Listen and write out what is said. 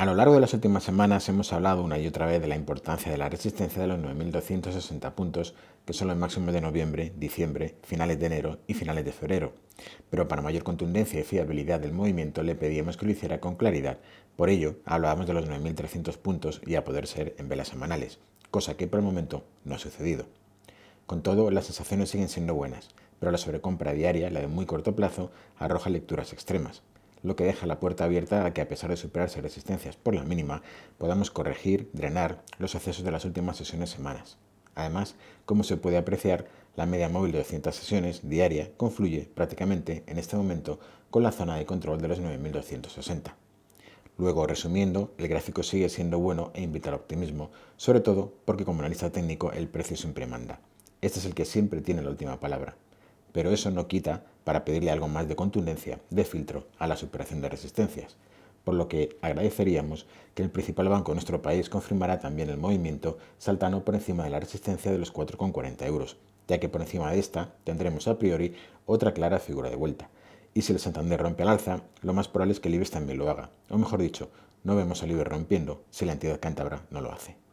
A lo largo de las últimas semanas hemos hablado una y otra vez de la importancia de la resistencia de los 9.260 puntos, que son los máximos de noviembre, diciembre, finales de enero y finales de febrero. Pero para mayor contundencia y fiabilidad del movimiento le pedíamos que lo hiciera con claridad. Por ello, hablábamos de los 9.300 puntos y a poder ser en velas semanales, cosa que por el momento no ha sucedido. Con todo, las sensaciones siguen siendo buenas, pero la sobrecompra diaria, la de muy corto plazo, arroja lecturas extremas lo que deja la puerta abierta a que a pesar de superarse resistencias por la mínima, podamos corregir, drenar los accesos de las últimas sesiones semanas. Además, como se puede apreciar, la media móvil de 200 sesiones diaria confluye prácticamente en este momento con la zona de control de los 9260. Luego, resumiendo, el gráfico sigue siendo bueno e invita al optimismo, sobre todo porque como analista técnico el precio siempre manda. Este es el que siempre tiene la última palabra. Pero eso no quita para pedirle algo más de contundencia, de filtro a la superación de resistencias, por lo que agradeceríamos que el principal banco de nuestro país confirmara también el movimiento saltando por encima de la resistencia de los 4,40 euros, ya que por encima de esta tendremos a priori otra clara figura de vuelta. Y si el Santander rompe al alza, lo más probable es que el también lo haga, o mejor dicho, no vemos al IBEX rompiendo si la entidad cántabra no lo hace.